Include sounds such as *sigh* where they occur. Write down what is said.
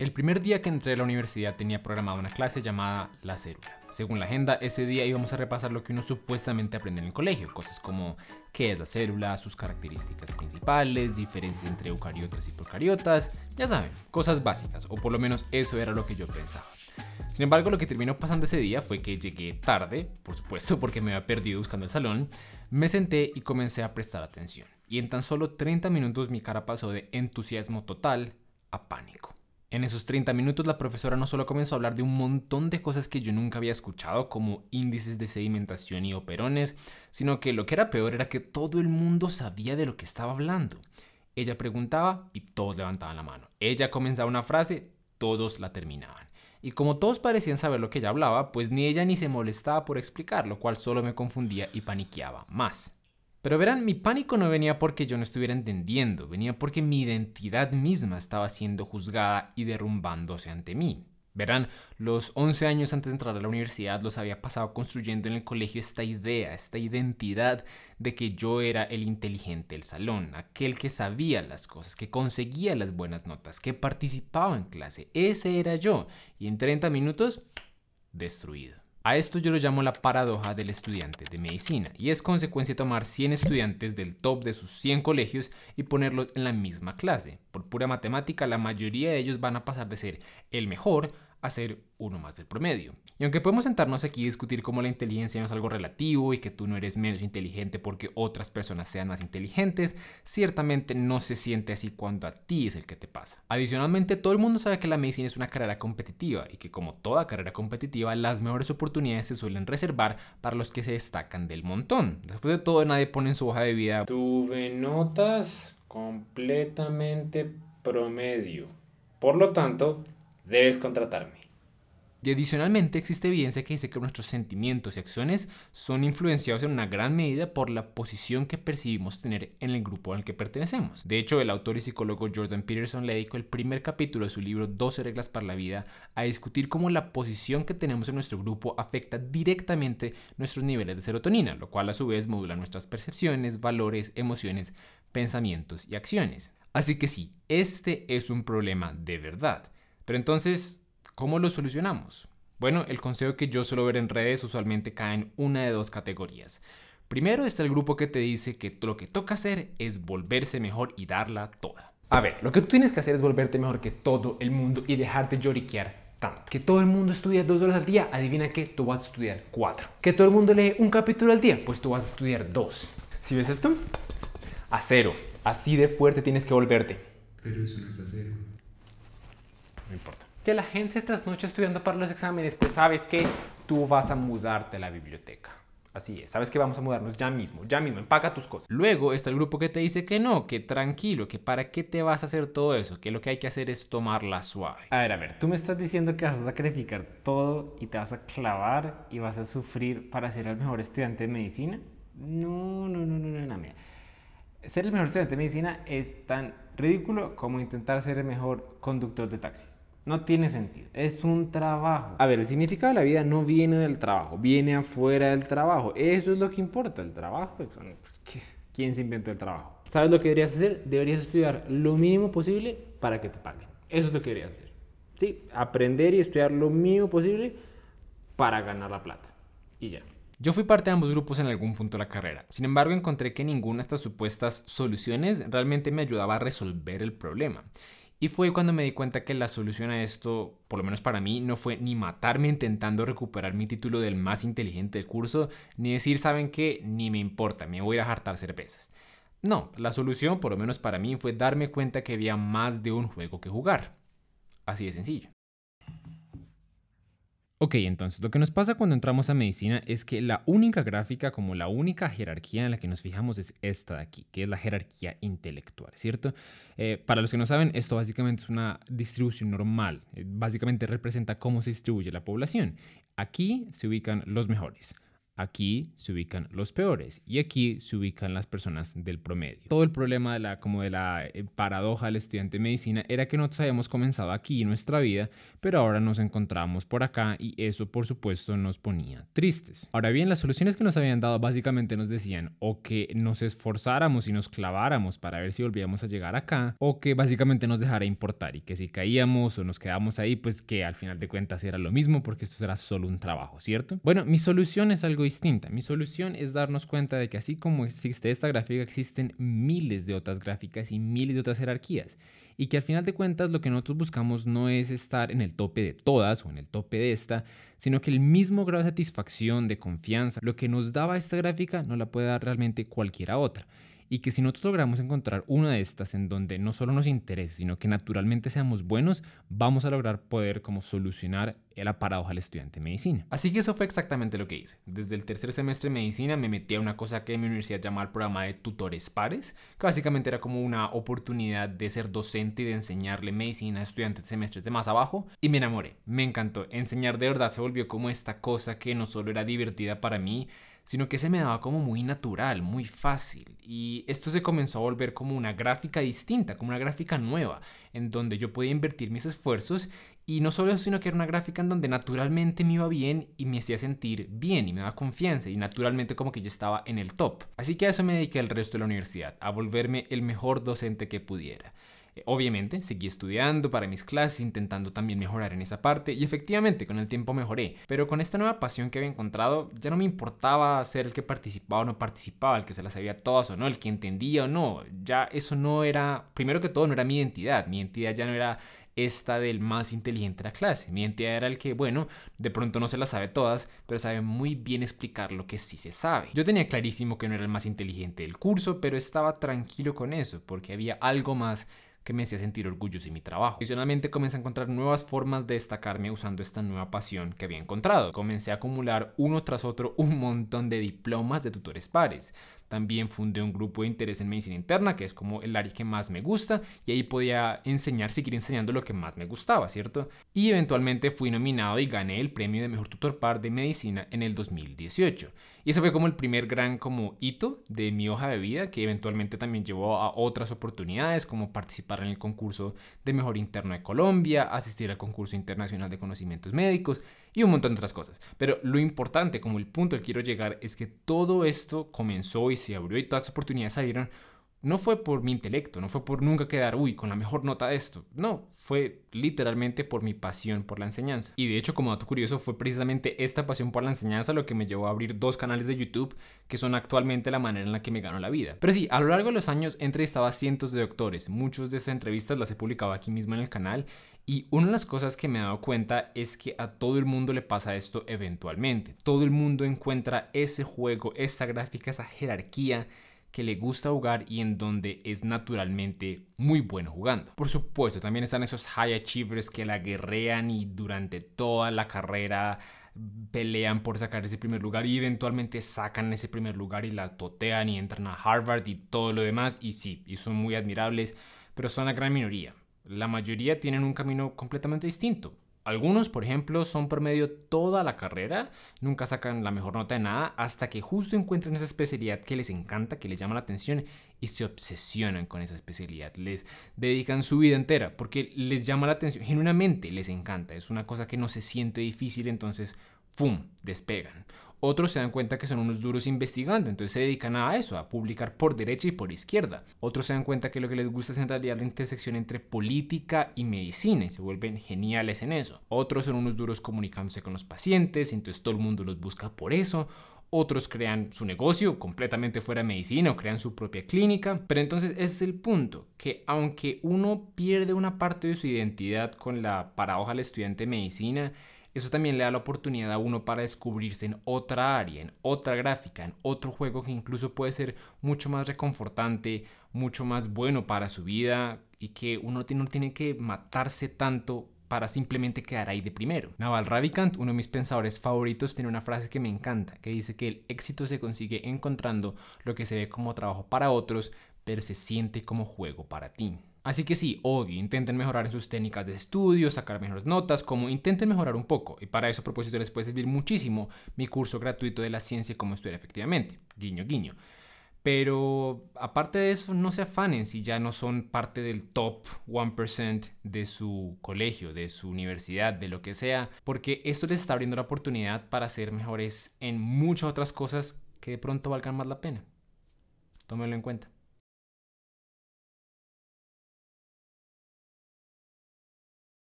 El primer día que entré a la universidad tenía programada una clase llamada La Célula. Según la agenda, ese día íbamos a repasar lo que uno supuestamente aprende en el colegio, cosas como qué es la célula, sus características principales, diferencias entre eucariotas y procariotas, ya saben, cosas básicas, o por lo menos eso era lo que yo pensaba. Sin embargo, lo que terminó pasando ese día fue que llegué tarde, por supuesto *laughs* porque me había perdido buscando el salón, me senté y comencé a prestar atención. Y en tan solo 30 minutos mi cara pasó de entusiasmo total a pánico. En esos 30 minutos la profesora no solo comenzó a hablar de un montón de cosas que yo nunca había escuchado, como índices de sedimentación y operones, sino que lo que era peor era que todo el mundo sabía de lo que estaba hablando. Ella preguntaba y todos levantaban la mano. Ella comenzaba una frase, todos la terminaban. Y como todos parecían saber lo que ella hablaba, pues ni ella ni se molestaba por explicar, lo cual solo me confundía y paniqueaba más. Pero verán, mi pánico no venía porque yo no estuviera entendiendo, venía porque mi identidad misma estaba siendo juzgada y derrumbándose ante mí. Verán, los 11 años antes de entrar a la universidad los había pasado construyendo en el colegio esta idea, esta identidad de que yo era el inteligente del salón, aquel que sabía las cosas, que conseguía las buenas notas, que participaba en clase. Ese era yo. Y en 30 minutos, destruido. A esto yo lo llamo la paradoja del estudiante de medicina y es consecuencia tomar 100 estudiantes del top de sus 100 colegios y ponerlos en la misma clase. Por pura matemática, la mayoría de ellos van a pasar de ser el mejor a ser uno más del promedio. Y aunque podemos sentarnos aquí y discutir cómo la inteligencia no es algo relativo y que tú no eres menos inteligente porque otras personas sean más inteligentes, ciertamente no se siente así cuando a ti es el que te pasa. Adicionalmente, todo el mundo sabe que la medicina es una carrera competitiva y que como toda carrera competitiva, las mejores oportunidades se suelen reservar para los que se destacan del montón. Después de todo, nadie pone en su hoja de vida tuve notas completamente promedio. Por lo tanto, debes contratarme. Y adicionalmente existe evidencia que dice que nuestros sentimientos y acciones son influenciados en una gran medida por la posición que percibimos tener en el grupo al que pertenecemos. De hecho, el autor y psicólogo Jordan Peterson le dedicó el primer capítulo de su libro 12 reglas para la vida a discutir cómo la posición que tenemos en nuestro grupo afecta directamente nuestros niveles de serotonina, lo cual a su vez modula nuestras percepciones, valores, emociones, pensamientos y acciones. Así que sí, este es un problema de verdad. Pero entonces, ¿cómo lo solucionamos? Bueno, el consejo que yo suelo ver en redes usualmente cae en una de dos categorías. Primero está el grupo que te dice que lo que toca hacer es volverse mejor y darla toda. A ver, lo que tú tienes que hacer es volverte mejor que todo el mundo y dejarte lloriquear tanto. Que todo el mundo estudia dos horas al día, adivina que tú vas a estudiar cuatro. Que todo el mundo lee un capítulo al día, pues tú vas a estudiar dos. ¿Si ves esto? A cero. Así de fuerte tienes que volverte. Pero eso no es a cero no importa. Que la gente trasnoche estudiando para los exámenes, pues sabes que tú vas a mudarte a la biblioteca. Así es, sabes que vamos a mudarnos ya mismo, ya mismo, empaca tus cosas. Luego está el grupo que te dice que no, que tranquilo, que para qué te vas a hacer todo eso, que lo que hay que hacer es tomarla suave. A ver, a ver, tú me estás diciendo que vas a sacrificar todo y te vas a clavar y vas a sufrir para ser el mejor estudiante de medicina. No, no, no, no, no, no, Ser el mejor estudiante de medicina es tan ridículo como intentar ser el mejor conductor de taxis. No tiene sentido. Es un trabajo. A ver, el significado de la vida no viene del trabajo, viene afuera del trabajo. Eso es lo que importa, el trabajo. Pues, pues, ¿Quién se inventó el trabajo? ¿Sabes lo que deberías hacer? Deberías estudiar lo mínimo posible para que te paguen. Eso es lo que deberías hacer. Sí, aprender y estudiar lo mínimo posible para ganar la plata. Y ya. Yo fui parte de ambos grupos en algún punto de la carrera, sin embargo encontré que ninguna de estas supuestas soluciones realmente me ayudaba a resolver el problema. Y fue cuando me di cuenta que la solución a esto, por lo menos para mí, no fue ni matarme intentando recuperar mi título del más inteligente del curso, ni decir, ¿saben qué? Ni me importa, me voy a hartar cervezas. No, la solución, por lo menos para mí, fue darme cuenta que había más de un juego que jugar. Así de sencillo. Ok, entonces lo que nos pasa cuando entramos a medicina es que la única gráfica, como la única jerarquía en la que nos fijamos es esta de aquí, que es la jerarquía intelectual, ¿cierto? Eh, para los que no saben, esto básicamente es una distribución normal, eh, básicamente representa cómo se distribuye la población. Aquí se ubican los mejores. Aquí se ubican los peores y aquí se ubican las personas del promedio. Todo el problema de la, como de la eh, paradoja del estudiante de medicina era que nosotros habíamos comenzado aquí nuestra vida, pero ahora nos encontramos por acá y eso por supuesto nos ponía tristes. Ahora bien, las soluciones que nos habían dado básicamente nos decían o que nos esforzáramos y nos claváramos para ver si volvíamos a llegar acá o que básicamente nos dejara importar y que si caíamos o nos quedábamos ahí, pues que al final de cuentas era lo mismo porque esto era solo un trabajo, ¿cierto? Bueno, mi solución es algo mi solución es darnos cuenta de que así como existe esta gráfica, existen miles de otras gráficas y miles de otras jerarquías. Y que al final de cuentas lo que nosotros buscamos no es estar en el tope de todas o en el tope de esta, sino que el mismo grado de satisfacción, de confianza, lo que nos daba esta gráfica no la puede dar realmente cualquiera otra y que si nosotros logramos encontrar una de estas en donde no solo nos interese, sino que naturalmente seamos buenos, vamos a lograr poder como solucionar el paradoja al estudiante de medicina. Así que eso fue exactamente lo que hice. Desde el tercer semestre de medicina me metí a una cosa que en mi universidad llamaba el programa de tutores pares, que básicamente era como una oportunidad de ser docente y de enseñarle medicina a estudiantes de semestres de más abajo, y me enamoré, me encantó. Enseñar de verdad se volvió como esta cosa que no solo era divertida para mí, sino que se me daba como muy natural, muy fácil. Y esto se comenzó a volver como una gráfica distinta, como una gráfica nueva, en donde yo podía invertir mis esfuerzos y no solo eso, sino que era una gráfica en donde naturalmente me iba bien y me hacía sentir bien y me daba confianza y naturalmente como que yo estaba en el top. Así que a eso me dediqué el resto de la universidad, a volverme el mejor docente que pudiera. Obviamente, seguí estudiando para mis clases, intentando también mejorar en esa parte y efectivamente con el tiempo mejoré, pero con esta nueva pasión que había encontrado ya no me importaba ser el que participaba o no participaba, el que se las sabía todas o no, el que entendía o no, ya eso no era, primero que todo no era mi identidad, mi identidad ya no era esta del más inteligente de la clase. Mi identidad era el que, bueno, de pronto no se las sabe todas, pero sabe muy bien explicar lo que sí se sabe. Yo tenía clarísimo que no era el más inteligente del curso, pero estaba tranquilo con eso, porque había algo más que me hacía sentir orgulloso de mi trabajo. Adicionalmente comencé a encontrar nuevas formas de destacarme usando esta nueva pasión que había encontrado. Comencé a acumular uno tras otro *laughs* un montón de diplomas de tutores pares. También fundé un grupo de interés en medicina interna, que es como el área que más me gusta, y ahí podía enseñar, seguir enseñando lo que más me gustaba, ¿cierto? Y eventualmente fui nominado y gané el premio de mejor tutor par de medicina en el 2018. Y eso fue como el primer gran como hito de mi hoja de vida, que eventualmente también llevó a otras oportunidades, como participar en el concurso de mejor interno de Colombia, asistir al concurso internacional de conocimientos médicos y un montón de otras cosas. Pero lo importante, como el punto al que quiero llegar, es que todo esto comenzó y se abrió y todas las oportunidades salieron no fue por mi intelecto, no fue por nunca quedar, uy, con la mejor nota de esto. No, fue literalmente por mi pasión por la enseñanza. Y de hecho, como dato curioso, fue precisamente esta pasión por la enseñanza lo que me llevó a abrir dos canales de YouTube que son actualmente la manera en la que me gano la vida. Pero sí, a lo largo de los años he entrevistado a cientos de doctores. Muchos de esas entrevistas las he publicado aquí mismo en el canal y una de las cosas que me he dado cuenta es que a todo el mundo le pasa esto eventualmente. Todo el mundo encuentra ese juego, esa gráfica, esa jerarquía que le gusta jugar y en donde es naturalmente muy bueno jugando. Por supuesto, también están esos high achievers que la guerrean y durante toda la carrera pelean por sacar ese primer lugar y eventualmente sacan ese primer lugar y la totean y entran a Harvard y todo lo demás y sí, y son muy admirables, pero son la gran minoría. La mayoría tienen un camino completamente distinto algunos, por ejemplo, son promedio toda la carrera, nunca sacan la mejor nota de nada, hasta que justo encuentran esa especialidad que les encanta, que les llama la atención y se obsesionan con esa especialidad. Les dedican su vida entera porque les llama la atención, genuinamente les encanta, es una cosa que no se siente difícil, entonces, ¡fum!, despegan. Otros se dan cuenta que son unos duros investigando, entonces se dedican a eso, a publicar por derecha y por izquierda. Otros se dan cuenta que lo que les gusta es en realidad la intersección entre política y medicina y se vuelven geniales en eso. Otros son unos duros comunicándose con los pacientes, entonces todo el mundo los busca por eso otros crean su negocio completamente fuera de medicina o crean su propia clínica. Pero entonces ese es el punto, que aunque uno pierde una parte de su identidad con la paradoja del estudiante de medicina, eso también le da la oportunidad a uno para descubrirse en otra área, en otra gráfica, en otro juego que incluso puede ser mucho más reconfortante, mucho más bueno para su vida y que uno no tiene que matarse tanto para simplemente quedar ahí de primero. Naval Ravikant, uno de mis pensadores favoritos, tiene una frase que me encanta, que dice que el éxito se consigue encontrando lo que se ve como trabajo para otros, pero se siente como juego para ti. Así que sí, obvio, intenten mejorar en sus técnicas de estudio, sacar mejores notas, como intenten mejorar un poco. Y para eso, a propósito, les puede servir muchísimo mi curso gratuito de la ciencia como cómo estudiar efectivamente. Guiño, guiño. Pero aparte de eso, no se afanen si ya no son parte del top 1% de su colegio, de su universidad, de lo que sea, porque esto les está abriendo la oportunidad para ser mejores en muchas otras cosas que de pronto valgan más la pena. Tómelo en cuenta.